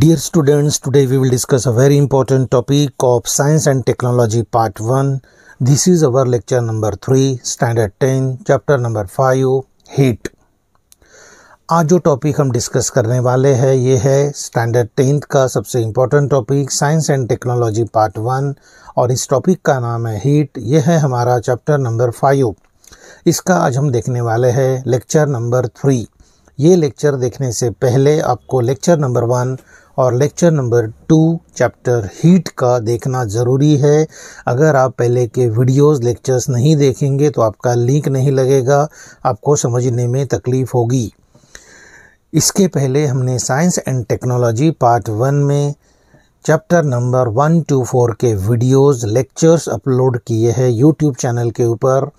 Dear students, today we will discuss a very important topic of Science and Technology Part 1. This is our lecture number 3, Standard 10, chapter number 5, Heat. आज जो topic हम discuss करने वाले हैं ये है standard tenth का सबसे important topic science and technology part one और इस टॉपिक का नाम है हीट ये है हमारा चैप्टर नंबर फाइव इसका आज हम देखने वाले हैं लेक्चर नंबर थ्री ये लेक्चर देखने से पहले आपको लेक्चर नंबर वन और lecture number two chapter heat का देखना ज़रूरी है अगर आप पहले के वीडियोस लेक्चर्स नहीं देखेंगे तो आपका लिंक नहीं लगेगा आपको समझने में तकलीफ़ होगी इसके पहले हमने science and technology part one में chapter number one two four के वीडियोस लेक्चर्स अपलोड किए हैं यूट्यूब चैनल के ऊपर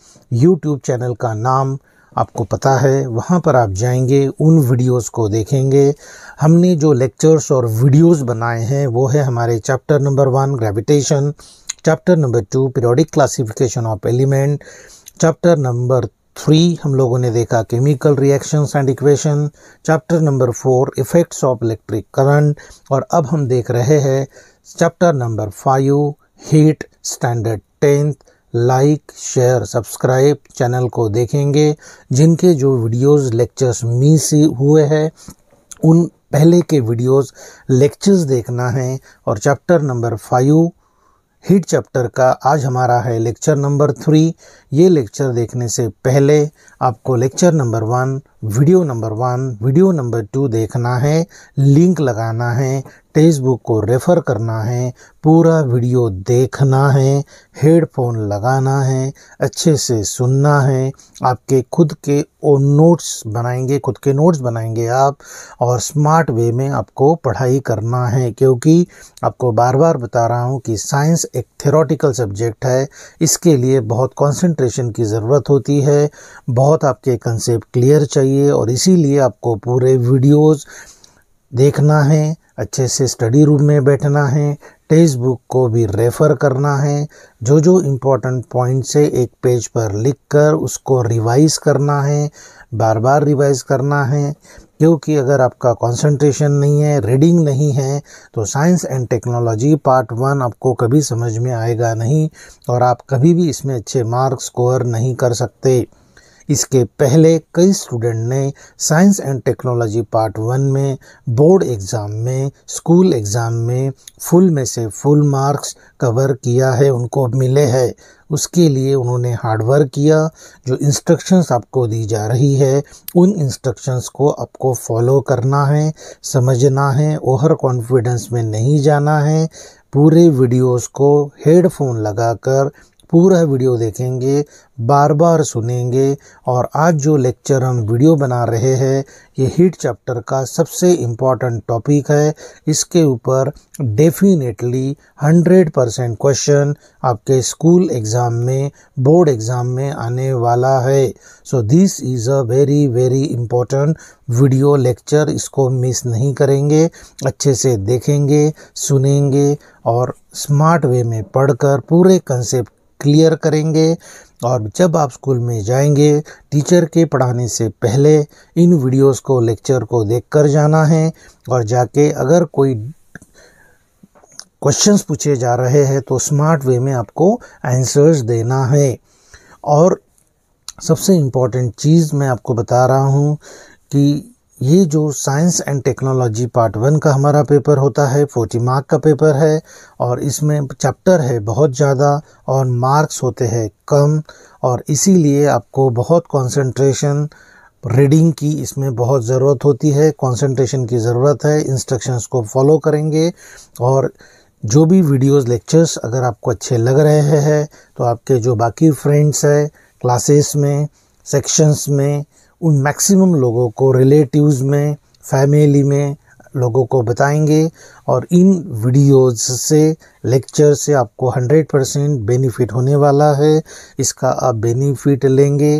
यूट्यूब चैनल का नाम आपको पता है वहाँ पर आप जाएंगे उन वीडियोस को देखेंगे हमने जो लेक्चर्स और वीडियोस बनाए हैं वो है हमारे chapter number one gravitation chapter number two periodic classification of element chapter number three हम लोगों ने देखा chemical reactions and equation chapter number four effects of electric current और अब हम देख रहे हैं chapter number five heat standard tenth like share subscribe channel को देखेंगे जिनके जो वीडियोस लेक्चर्स मिस हुए हैं उन पहले के वीडियोस लेक्चर्स देखना है और chapter number five heat chapter का आज हमारा है लेक्चर नंबर थ्री ये लेक्चर देखने से पहले आपको lecture number one video number one video number two देखना है लिंक लगाना है फेसबुक को रेफ़र करना है पूरा वीडियो देखना है हेडफोन लगाना है अच्छे से सुनना है आपके खुद के ओ नोट्स बनाएंगे खुद के नोट्स बनाएंगे आप और स्मार्ट वे में आपको पढ़ाई करना है क्योंकि आपको बार बार बता रहा हूँ कि साइंस एक थेरोटिकल सब्जेक्ट है इसके लिए बहुत कंसंट्रेशन की ज़रूरत होती है बहुत आपके कंसेप्ट क्लियर चाहिए और इसीलिए आपको पूरे वीडियोज़ देखना है अच्छे से स्टडी रूम में बैठना है टेक्स्ट बुक को भी रेफ़र करना है जो जो इम्पोर्टेंट पॉइंट्स है एक पेज पर लिख कर उसको रिवाइज करना है बार बार रिवाइज करना है क्योंकि अगर आपका कंसंट्रेशन नहीं है रीडिंग नहीं है तो science and technology part one आपको कभी समझ में आएगा नहीं और आप कभी भी इसमें अच्छे मार्क्स स्कोर नहीं कर सकते इसके पहले कई स्टूडेंट ने science and technology part one में बोर्ड एग्ज़ाम में स्कूल एग्ज़ाम में फुल में से फुल मार्क्स कवर किया है उनको मिले है उसके लिए उन्होंने हार्डवर्क किया जो इंस्ट्रक्शंस आपको दी जा रही है उन इंस्ट्रक्शंस को आपको फॉलो करना है समझना है ओवर कॉन्फिडेंस में नहीं जाना है पूरे वीडियोस को हेडफोन लगाकर पूरा वीडियो देखेंगे बार बार सुनेंगे और आज जो लेक्चर हम वीडियो बना रहे हैं ये हीट चैप्टर का सबसे इम्पॉर्टेंट टॉपिक है इसके ऊपर डेफिनेटली 100 परसेंट क्वेश्चन आपके स्कूल एग्ज़ाम में बोर्ड एग्ज़ाम में आने वाला है so this is a very very important video lecture इसको मिस नहीं करेंगे अच्छे से देखेंगे सुनेंगे और स्मार्ट वे में पढ़कर पूरे कंसेप्ट क्लियर करेंगे और जब आप स्कूल में जाएंगे टीचर के पढ़ाने से पहले इन वीडियोस को लेक्चर को देख कर जाना है और जाके अगर कोई क्वेश्चंस पूछे जा रहे हैं तो स्मार्ट वे में आपको आंसर्स देना है और सबसे इम्पॉर्टेंट चीज़ मैं आपको बता रहा हूँ कि ये जो science and technology part one का हमारा पेपर होता है फोर्टी मार्क का पेपर है और इसमें चैप्टर है बहुत ज़्यादा और मार्क्स होते हैं कम और इसीलिए आपको बहुत कंसंट्रेशन रीडिंग की इसमें बहुत ज़रूरत होती है कंसंट्रेशन की ज़रूरत है इंस्ट्रक्शंस को फॉलो करेंगे और जो भी वीडियोस लेक्चर्स अगर आपको अच्छे लग रहे हैं तो आपके जो बाकी फ्रेंड्स हैं क्लासेस में सेक्शंस में उन मैक्सिमम लोगों को रिलेटिव्स में फैमिली में लोगों को बताएंगे और इन वीडियोस से लेक्चर से आपको 100 परसेंट बेनिफिट होने वाला है इसका आप बेनिफिट लेंगे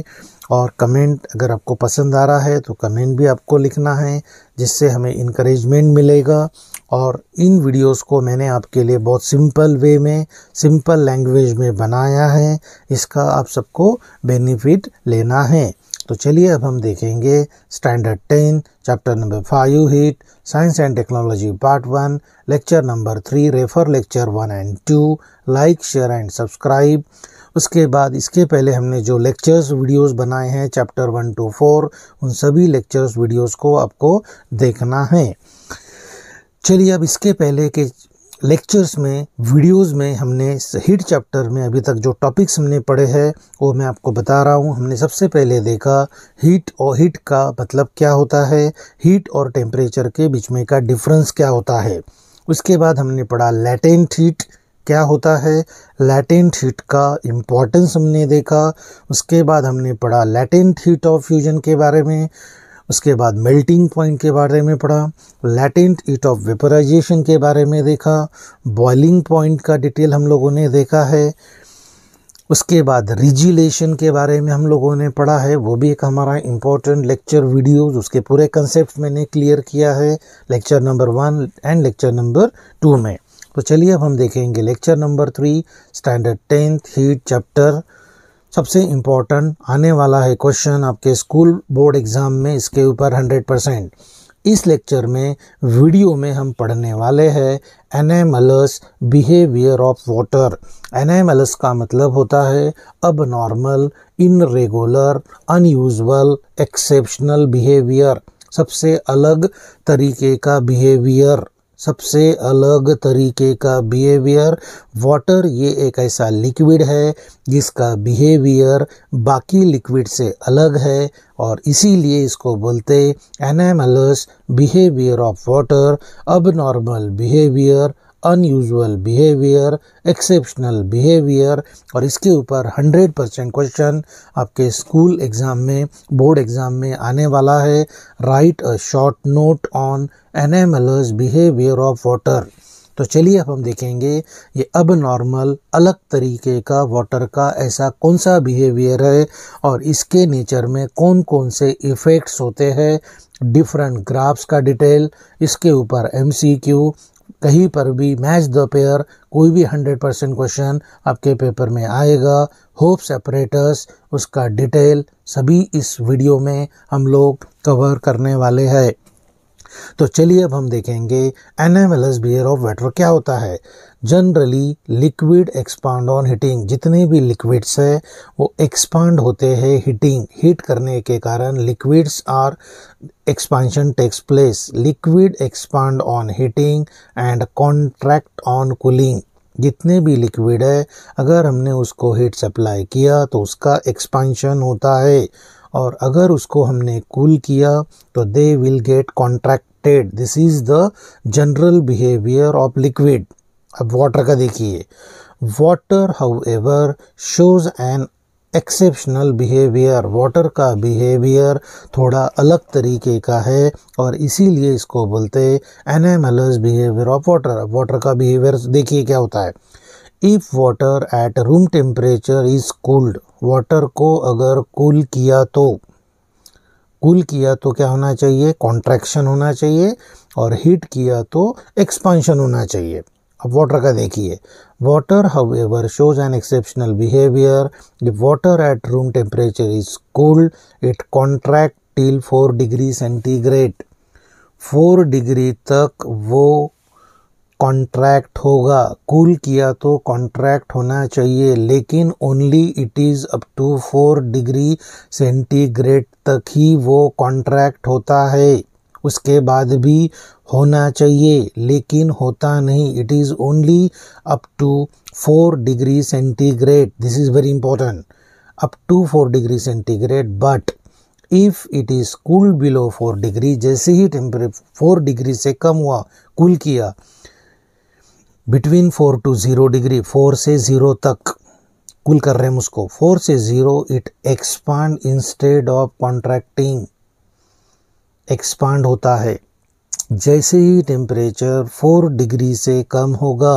और कमेंट अगर आपको पसंद आ रहा है तो कमेंट भी आपको लिखना है जिससे हमें इनक्रेजमेंट मिलेगा और इन वीडियोस को मैंने आपके लिए बहुत सिंपल वे में सिंपल लैंग्वेज में बनाया है इसका आप सबको बेनिफिट लेना है तो चलिए अब हम देखेंगे standard ten chapter number five heat science and technology part one lecture number three refer lecture one and two like share and subscribe उसके बाद इसके पहले हमने जो लेक्चर्स वीडियोस बनाए हैं चैप्टर वन टू फोर उन सभी लेक्चर्स वीडियोस को आपको देखना है चलिए अब इसके पहले के लेक्चर्स में वीडियोस में हमने हीट हिट चैप्टर में अभी तक जो टॉपिक्स हमने पढ़े हैं वो मैं आपको बता रहा हूँ हमने सबसे पहले देखा हीट और हीट का मतलब क्या होता है हीट और टेम्परेचर के बीच में का डिफरेंस क्या होता है उसके बाद हमने पढ़ा लैटेंट हीट क्या होता है लेटेंट हीट का इम्पोर्टेंस हमने देखा उसके बाद हमने पढ़ा लैटेंट हीट ऑफ फ्यूजन के बारे में उसके बाद मेल्टिंग पॉइंट के बारे में पढ़ा लैटेंट ईट ऑफ वेपराइजेशन के बारे में देखा बॉइलिंग पॉइंट का डिटेल हम लोगों ने देखा है उसके बाद रिजिलेशन के बारे में हम लोगों ने पढ़ा है वो भी एक हमारा इम्पोर्टेंट लेक्चर वीडियो उसके पूरे कंसेप्ट मैंने क्लियर किया है lecture number one and lecture number two में तो चलिए अब हम देखेंगे lecture number three standard tenth heat chapter सबसे इम्पोर्टेंट आने वाला है क्वेश्चन आपके स्कूल बोर्ड एग्ज़ाम में इसके ऊपर हंड्रेड परसेंट इस लेक्चर में वीडियो में हम पढ़ने वाले हैं anomalous behaviour of water anomalous का मतलब होता है अब normal irregular unusual exceptional behaviour सबसे अलग तरीके का बिहेवियर सबसे अलग तरीके का बिहेवियर वाटर ये एक ऐसा लिक्विड है जिसका बिहेवियर बाकी लिक्विड से अलग है और इसीलिए इसको बोलते एनामलस बिहेवियर ऑफ वाटर अब normal behaviour unusual behaviour exceptional behaviour और इसके ऊपर 100 परसेंट क्वेश्चन आपके स्कूल एग्ज़ाम में बोर्ड एग्ज़ाम में आने वाला है write a short note on anomalous behaviour of water तो चलिए अब हम देखेंगे ये अब नॉर्मल अलग तरीके का वाटर का ऐसा कौन सा बिहेवियर है और इसके नेचर में कौन कौन से इफ़ेक्ट्स होते हैं डिफरेंट ग्राफ्स का डिटेल इसके ऊपर एमसीक्यू कहीं पर भी मैच द पेयर कोई भी हंड्रेड परसेंट क्वेश्चन आपके पेपर में आएगा होप सेपरेटर्स उसका डिटेल सभी इस वीडियो में हम लोग कवर करने वाले हैं तो चलिए अब हम देखेंगे anomalous behaviour of water क्या होता है generally liquid expand on heating जितने भी लिक्विड्स है वो एक्सपांड होते हैं हीटिंग हीट करने के कारण liquids are expansion takes place liquid expand on heating and contract on cooling जितने भी लिक्विड है अगर हमने उसको हीट सप्लाई किया तो उसका एक्सपांशन होता है और अगर उसको हमने कूल किया तो they will get contracted this is the general behaviour of liquid अब वाटर का देखिए water however shows an exceptional behaviour water का बिहेवियर थोड़ा अलग तरीके का है और इसीलिए इसको बोलते हैं anomalous behaviour of water water का बिहेवियर देखिए क्या होता है if water at room temperature is cooled water को अगर कूल किया तो कूल किया तो क्या होना चाहिए कॉन्ट्रैक्शन होना चाहिए और हीट किया तो एक्सपांशन होना चाहिए अब वाटर का देखिए water however shows an exceptional behaviour if water at room temperature is cooled it contract till four degree centigrade four degree तक वो कॉन्ट्रैक्ट होगा कूल cool किया तो कॉन्ट्रैक्ट होना चाहिए लेकिन only it is up to four degree centigrade तक ही वो कॉन्ट्रैक्ट होता है उसके बाद भी होना चाहिए लेकिन होता नहीं it is only up to four degree centigrade this is very important up to four degree centigrade but if it is cool below four degree जैसे ही टेम्परे फोर डिग्री से कम हुआ कूल cool किया between four to zero degree four से zero तक cool कर रहे हैं उसको फोर से zero it expand instead of contracting expand होता है जैसे ही टेम्परेचर फोर डिग्री से कम होगा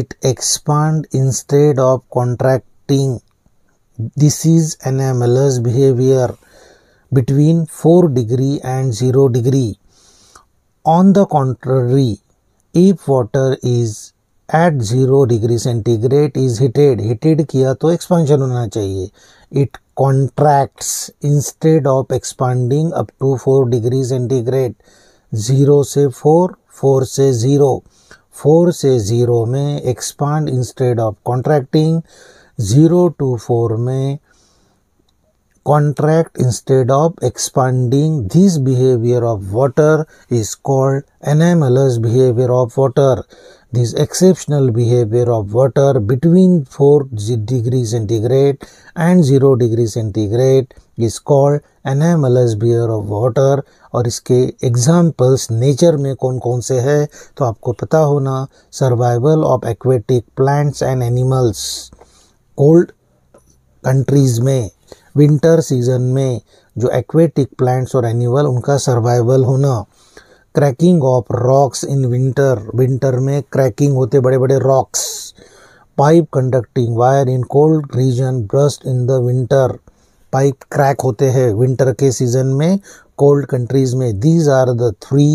it expand instead of contracting this is anomalous behaviour between four degree and zero degree on the contrary if water is at zero degree centigrade is heated heated किया तो expansion होना चाहिए it contracts instead of expanding up to four degree centigrade zero से four four से zero four से zero में expand instead of contracting zero to four में contract instead of expanding. This behavior of water is called anomalous behavior of water. This exceptional behavior of water between 4 degrees centigrade and 0 degrees centigrade is called anomalous behavior of water और इसके examples nature में कौन कौन से हैं तो आपको पता होना survival of aquatic plants and animals cold countries में विंटर सीजन में जो एक्वेटिक प्लांट्स और एनिमल उनका सर्वाइवल होना cracking of rocks in winter winter में क्रैकिंग होते बड़े बड़े rocks pipe conducting wire in cold region burst in the winter pipe crack होते हैं विंटर के सीजन में कोल्ड कंट्रीज में these are the three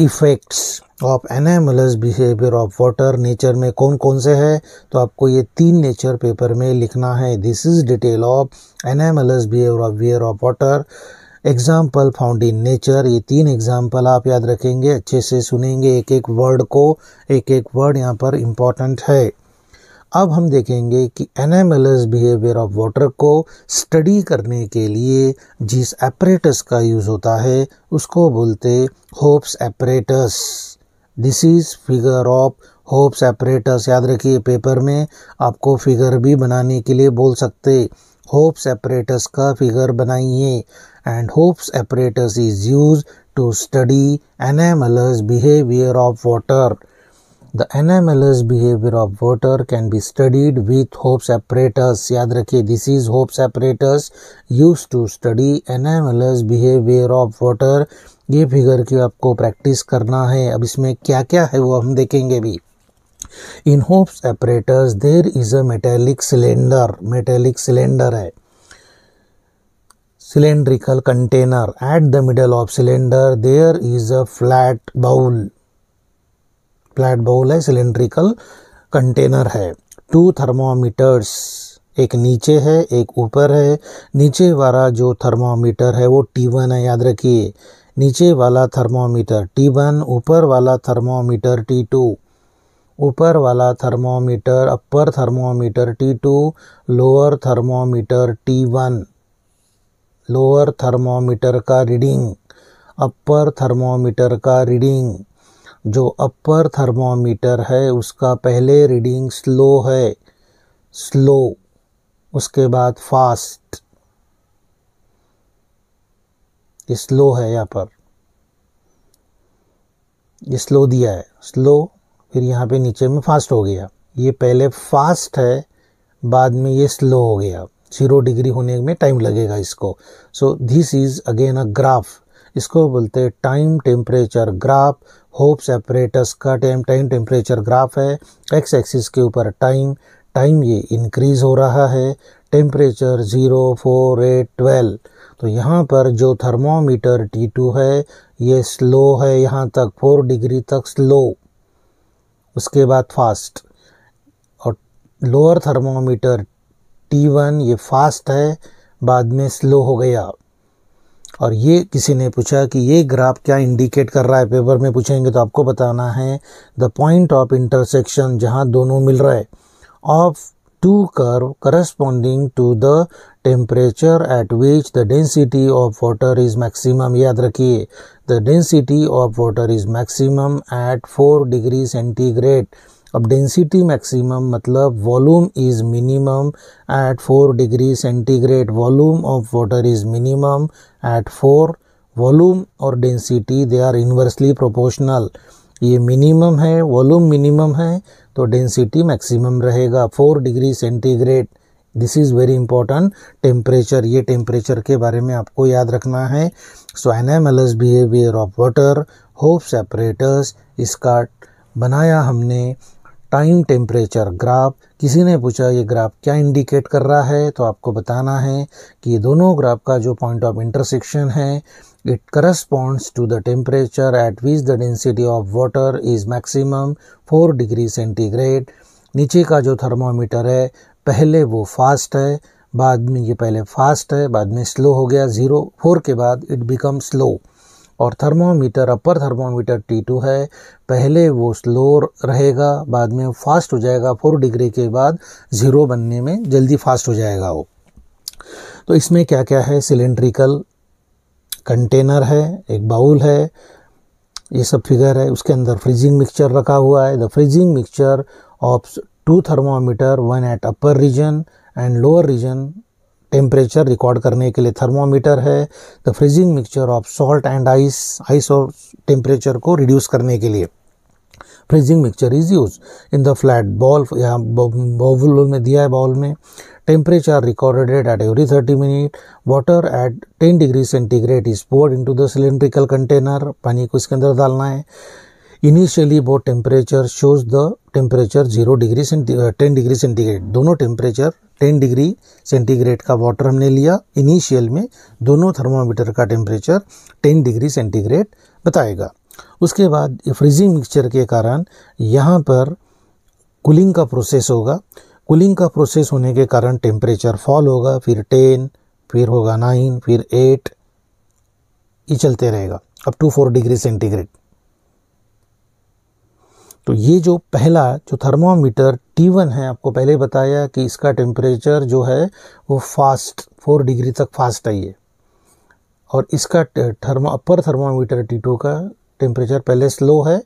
effects of तो animals behaviour of water nature में कौन कौन से है तो आपको ये तीन नेचर पेपर में लिखना है this is detail of animals behaviour of wear of water example found in nature ये तीन एग्जाम्पल आप याद रखेंगे अच्छे से सुनेंगे एक एक वर्ड को एक एक वर्ड यहाँ पर इम्पॉर्टेंट है अब हम देखेंगे कि एनिमल्स बिहेवियर ऑफ वाटर को स्टडी करने के लिए जिस एपरेटस का यूज़ होता है उसको बोलते Hope apparatus this is figure of Hope apparatus याद रखिए पेपर में आपको फिगर भी बनाने के लिए बोल सकते होप सेपरेटस का फिगर बनाइए and Hope apparatus is use to study anomalous behaviour of water the anomalous behaviour of water can be studied with Hope apparatus याद रखिए this is Hope apparatus use to study anomalous behaviour of water ये figure की आपको practice करना है अब इसमें क्या क्या है वो हम देखेंगे भी in Hope apparatus there is a metallic cylinder metallic cylinder है cylindrical container at the middle of cylinder there is a flat bowl flat bowl है सिलेंड्रिकल कंटेनर है टू थर्मोमीटर्स एक नीचे है एक ऊपर है नीचे वाला जो थर्मोमीटर है वो टी है याद रखिए नीचे वाला थर्मोमीटर T1 ऊपर वाला थर्मोमीटर T2 ऊपर वाला thermometer upper thermometer T2 lower thermometer T1 lower thermometer का रीडिंग अपर थर्मोमीटर का रीडिंग जो अपर थर्मोमीटर है उसका पहले रीडिंग स्लो है स्लो उसके बाद फास्ट स्लो है यहाँ पर ये स्लो दिया है स्लो फिर यहाँ पे नीचे में फास्ट हो गया ये पहले फास्ट है बाद में ये स्लो हो गया जीरो डिग्री होने में टाइम लगेगा इसको so this is again a graph इसको बोलते हैं time temperature graph Hope apparatus का टाइम टाइम टेम्परेचर ग्राफ है एक्स एक्सिस के ऊपर टाइम टाइम ये इंक्रीज़ हो रहा है temperature zero four eight twelve तो यहाँ पर जो थर्मोमीटर T2 है ये स्लो है यहाँ तक फोर डिग्री तक स्लो उसके बाद फास्ट और लोअर थर्मोमीटर T1 ये फास्ट है बाद में स्लो हो गया और ये किसी ने पूछा कि ये ग्राफ क्या इंडिकेट कर रहा है पेपर में पूछेंगे तो आपको बताना है द पॉइंट ऑफ इंटरसेक्शन जहाँ दोनों मिल रहे of two curve corresponding to the temperature at which the density of water is maximum Yad rakhiye, the density of water is maximum at 4 degree centigrade अब डेंसिटी मैक्सिमम मतलब volume is minimum at four degree centigrade volume of water is minimum at four. Volume और density they are inversely proportional ये minimum है volume minimum है तो density maximum रहेगा four degree centigrade this is very important temperature ये temperature के बारे में आपको याद रखना है so anomalous behaviour of water Hope apparatus इसका बनाया हमने टाइम टेम्परेचर ग्राफ किसी ने पूछा ये ग्राफ क्या इंडिकेट कर रहा है तो आपको बताना है कि ये दोनों ग्राफ का जो पॉइंट ऑफ इंटरसेक्शन है it corresponds to the temperature at which the density of water is maximum four degree centigrade नीचे का जो थर्मामीटर है पहले वो फास्ट है बाद में ये पहले फास्ट है बाद में स्लो हो गया ज़ीरो फोर के बाद इट बिकम स्लो और थर्मोमीटर अपर थर्मोमीटर T2 है पहले वो स्लो रहेगा बाद में फास्ट हो जाएगा फोर डिग्री के बाद ज़ीरो बनने में जल्दी फास्ट हो जाएगा वो तो इसमें क्या क्या है सिलेंड्रिकल कंटेनर है एक बाउल है ये सब फिगर है उसके अंदर फ्रीजिंग मिक्सचर रखा हुआ है the freezing mixture of two thermometer one at upper region and lower region temperature record करने के लिए थर्मोमीटर है the freezing mixture of salt and ice ice और टेम्परेचर को रिड्यूस करने के लिए freezing mixture is use in the flat bowl या बॉबुल में दिया है बॉल में temperature recorded at every thirty minute water at ten degree centigrade is poured to the cylindrical container पानी को इसके अंदर डालना है इनिशियली वो temperature shows the temperature zero degree ten degree centigrade दोनों टेम्परेचर टेन डिग्री सेंटीग्रेड का water हमने लिया इनिशियल में दोनों थर्मामीटर का टेम्परेचर टेन डिग्री सेंटीग्रेड बताएगा उसके बाद फ्रीजिंग मिक्सचर के कारण यहाँ पर कूलिंग का प्रोसेस होगा कूलिंग का प्रोसेस होने के कारण टेम्परेचर फॉल होगा फिर टेन फिर होगा नाइन फिर एट ये चलते रहेगा up to four degree centigrade तो ये जो पहला जो थर्मामीटर T1 है आपको पहले बताया कि इसका टेम्परेचर जो है वो फास्ट फोर डिग्री तक फास्ट आई है और इसका थर्मा अपर थर्मामीटर T2 का टेम्परेचर पहले स्लो है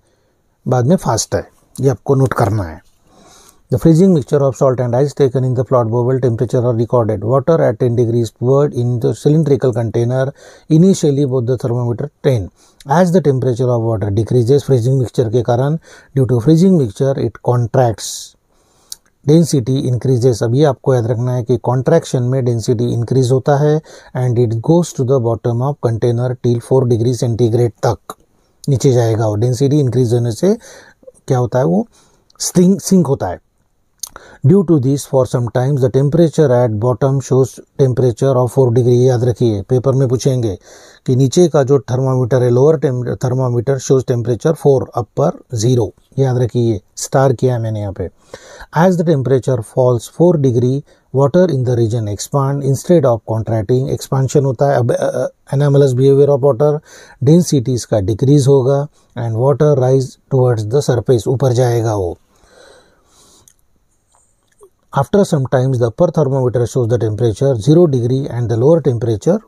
बाद में फास्ट है ये आपको नोट करना है The freezing mixture of salt and ice taken in the flood bubble temperature are recorded. Water at 10 degrees poured in the cylindrical container initially both the thermometer 10. As the temperature of water decreases freezing mixture ke karan due to freezing mixture it contracts. Density increases अभी आपको याद रखना है कि contraction में density increase होता है and it goes to the bottom of container till 4 degree centigrade तक नीचे जाएगा और डेंसिटी इंक्रीज होने से क्या होता है वो स्टिंग सिंक होता है due to this for some times the temperature at bottom shows temperature of four degree याद रखिए पेपर में पूछेंगे कि नीचे का जो थर्मामीटर है lower thermometer shows temperature four upper zero याद रखिए स्टार किया है मैंने यहाँ पे as the temperature falls four degree water in the region expand instead of contracting expansion होता है अब anomalous behaviour of water densities का डिक्रीज होगा and water rise towards the surface ऊपर जाएगा वो After some times, the upper thermometer shows the temperature 0 degree and the lower temperature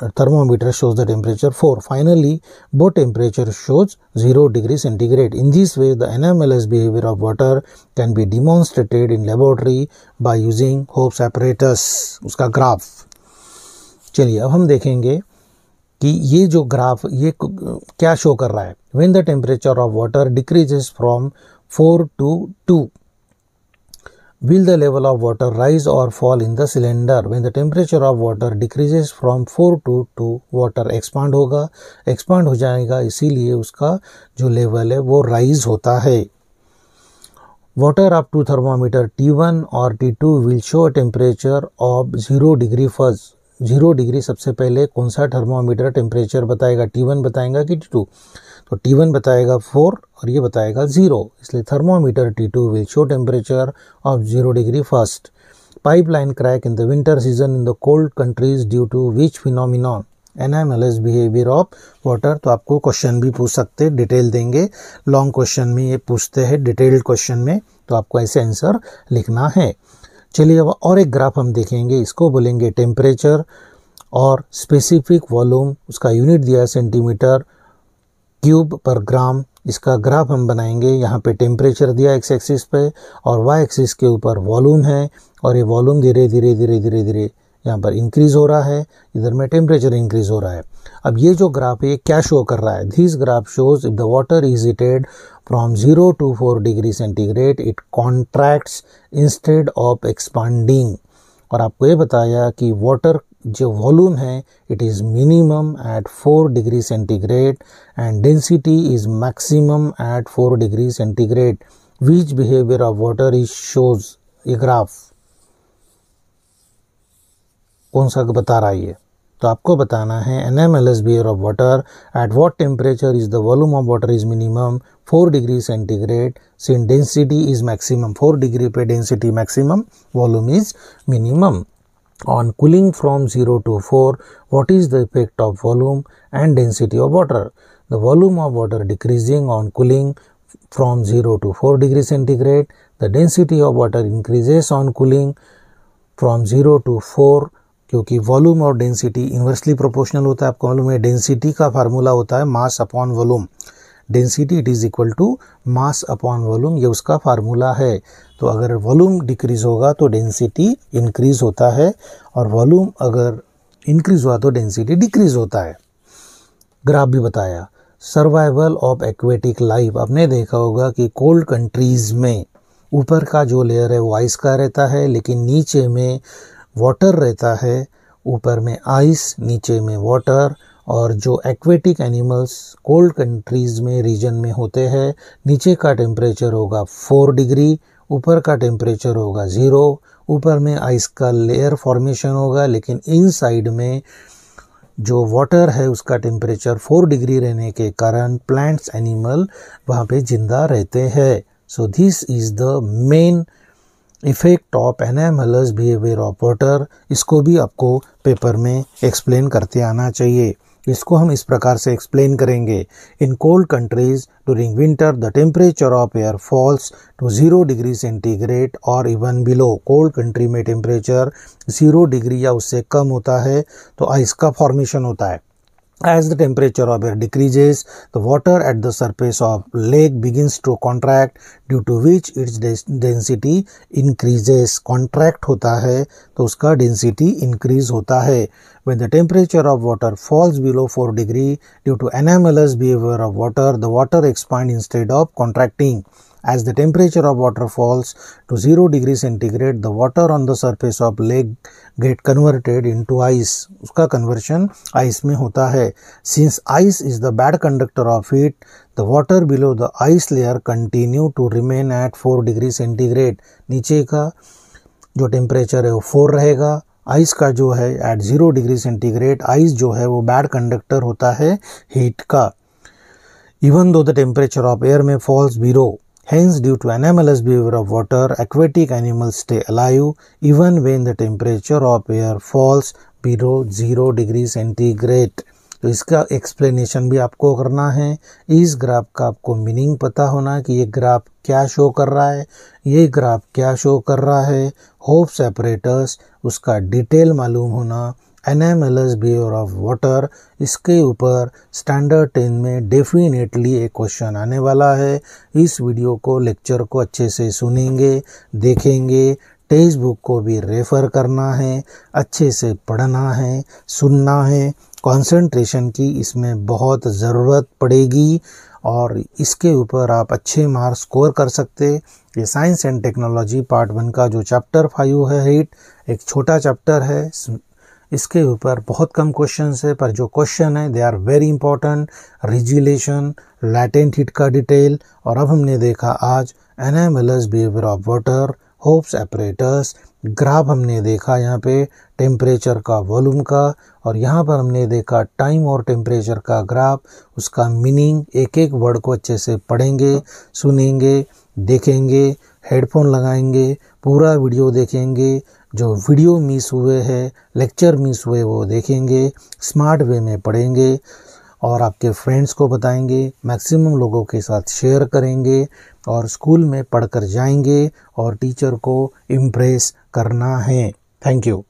uh, thermometer shows the temperature 4. Finally, both temperature shows 0 degree centigrade. In this way, the anomalous behavior of water can be demonstrated in laboratory by using Hope's apparatus, उसका graph. चलिए अब हम देखेंगे कि ये जो graph ये क्या शो कर रहा है when the temperature of water decreases from four to two. will the level of water rise or fall in the cylinder when the temperature of water decreases from 4 to 2 water expand hoga expand ho jayega isliye uska jo level hai wo rise hota hai Water up to thermometer T1 or T2 will show a temperature of 0 degree first zero degree सबसे पहले कौन सा thermometer temperature बताएगा T one बताएगा कि T two तो T one बताएगा four और ये बताएगा ज़ीरो इसलिए thermometer T two will show temperature of zero degree first the crack season in the cold countries due to which due anomalous behaviour of water तो आपको question भी पूछ सकते हैं डिटेल देंगे long question में ये पूछते हैं डिटेल्ड क्वेश्चन में तो आपको ऐसे आंसर लिखना है चलिए अब और एक ग्राफ हम देखेंगे इसको बोलेंगे टेम्परेचर और स्पेसिफिक वॉल्यूम उसका यूनिट दिया है सेंटीमीटर क्यूब पर ग्राम इसका ग्राफ हम बनाएंगे यहाँ पे टेम्परेचर दिया एक्स एक्सिस पे और वाई एक्सिस के ऊपर वॉल्यूम है और ये वॉल्यूम धीरे धीरे धीरे धीरे धीरे यहाँ पर इंक्रीज़ हो रहा है इधर में टेम्परेचर इंक्रीज़ हो रहा है अब ये जो ग्राफ है ये क्या शो कर रहा है this graph shows if the water is heated from zero to four degree centigrade it contracts instead of expanding और आपको ये बताया कि वाटर जो वॉल्यूम है it is minimum at four degree centigrade and density is maximum at four degree centigrade which behaviour of water is shows ये graph कौन सा बता रहा है ये तो आपको बताना है anomalous behaviour of water at what temperature is the volume of water is minimum four degree centigrade since density is maximum four degree पे density maximum volume is minimum on cooling from 0 to 4 what is the effect of volume and density of water the volume of water decreasing on cooling from 0 to 4 degree centigrade the density of water increases on cooling from 0 to 4 क्योंकि volume और density inversely proportional होता है आपको मालूम है density का formula होता है mass upon volume density it is equal to mass upon volume ये उसका फार्मूला है तो अगर वॉल्यूम डिक्रीज होगा तो डेंसिटी इंक्रीज होता है और वॉल्यूम अगर इंक्रीज हुआ तो डेंसिटी डिक्रीज होता है ग्राफ भी बताया सर्वाइवल ऑफ एक्वेटिक लाइफ आपने देखा होगा कि कोल्ड कंट्रीज़ में ऊपर का जो लेयर है वो आइस का रहता है लेकिन नीचे में वाटर रहता है ऊपर में आइस नीचे में वाटर और जो एक्वेटिक एनिमल्स कोल्ड कंट्रीज़ में रीजन में होते हैं नीचे का टेम्परेचर होगा फोर डिग्री ऊपर का टेम्परेचर होगा ज़ीरो ऊपर में आइस का लेयर फॉर्मेशन होगा लेकिन इन साइड में जो वाटर है उसका टेम्परेचर फोर डिग्री रहने के कारण प्लांट्स एनिमल वहाँ पे जिंदा रहते हैं so this is the main effect of anomalous behaviour of water इसको भी आपको पेपर में एक्सप्लेन करते आना चाहिए इसको हम इस प्रकार से एक्सप्लेन करेंगे in cold countries during winter the temperature of air falls to zero degree centigrade और इवन बिलो कोल्ड कंट्री में टेम्परेचर ज़ीरो डिग्री या उससे कम होता है तो आइस का फॉर्मेशन होता है As the temperature of air decreases, the water at the surface of lake begins to contract due to which its density increases. Contract होता है तो उसका density increase होता है When the temperature of water falls below 4 degree due to anomalous behavior of water, the water expands instead of contracting. As the temperature of water falls to 0 degree centigrade, the water on the surface of lake get converted into ice. uska conversion ice mein hota hai Since ice is the bad conductor of heat, the water below the ice layer continue to remain at 4 degree centigrade. niche ka jo temperature hai wo 4 rahega ice का जो है at zero degree centigrade ice जो है वो bad conductor होता है heat का even though the temperature of air में falls below Hence, due to anomalous behavior of water, aquatic animals stay alive even when the temperature of air falls below zero degrees centigrade. तो इसका explanation भी आपको करना है इस graph का आपको मीनिंग पता होना कि ये ग्राफ क्या शो कर रहा है ये ग्राफ क्या शो कर रहा है होप सेपरेटर्स उसका डिटेल मालूम होना एन बिहेवियर ऑफ वाटर इसके ऊपर स्टैंडर्ड टेन में डेफिनेटली एक क्वेश्चन आने वाला है इस वीडियो को लेक्चर को अच्छे से सुनेंगे देखेंगे टेक्स्ट बुक को भी रेफ़र करना है अच्छे से पढ़ना है सुनना है कंसंट्रेशन की इसमें बहुत ज़रूरत पड़ेगी और इसके ऊपर आप अच्छे मार्क्स स्कोर कर सकते ये science and technology part one का जो चैप्टर फाइव है हिट एक छोटा चैप्टर है इसके ऊपर बहुत कम क्वेश्चन है पर जो क्वेश्चन है they are very important regelation latent heat का डिटेल और अब हमने देखा आज anomalous behaviour of water Hope apparatus graph हमने देखा यहाँ पे टेम्परेचर का वॉल्यूम का और यहाँ पर हमने देखा टाइम और टेम्परेचर का ग्राफ उसका मीनिंग एक एक वर्ड को अच्छे से पढ़ेंगे सुनेंगे देखेंगे हेडफोन लगाएंगे पूरा वीडियो देखेंगे जो वीडियो मिस हुए हैं लेक्चर मिस हुए वो देखेंगे स्मार्ट वे में पढ़ेंगे और आपके फ्रेंड्स को बताएंगे मैक्सिमम लोगों के साथ शेयर करेंगे और स्कूल में पढ़कर जाएंगे और टीचर को इम्प्रेस करना है थैंक यू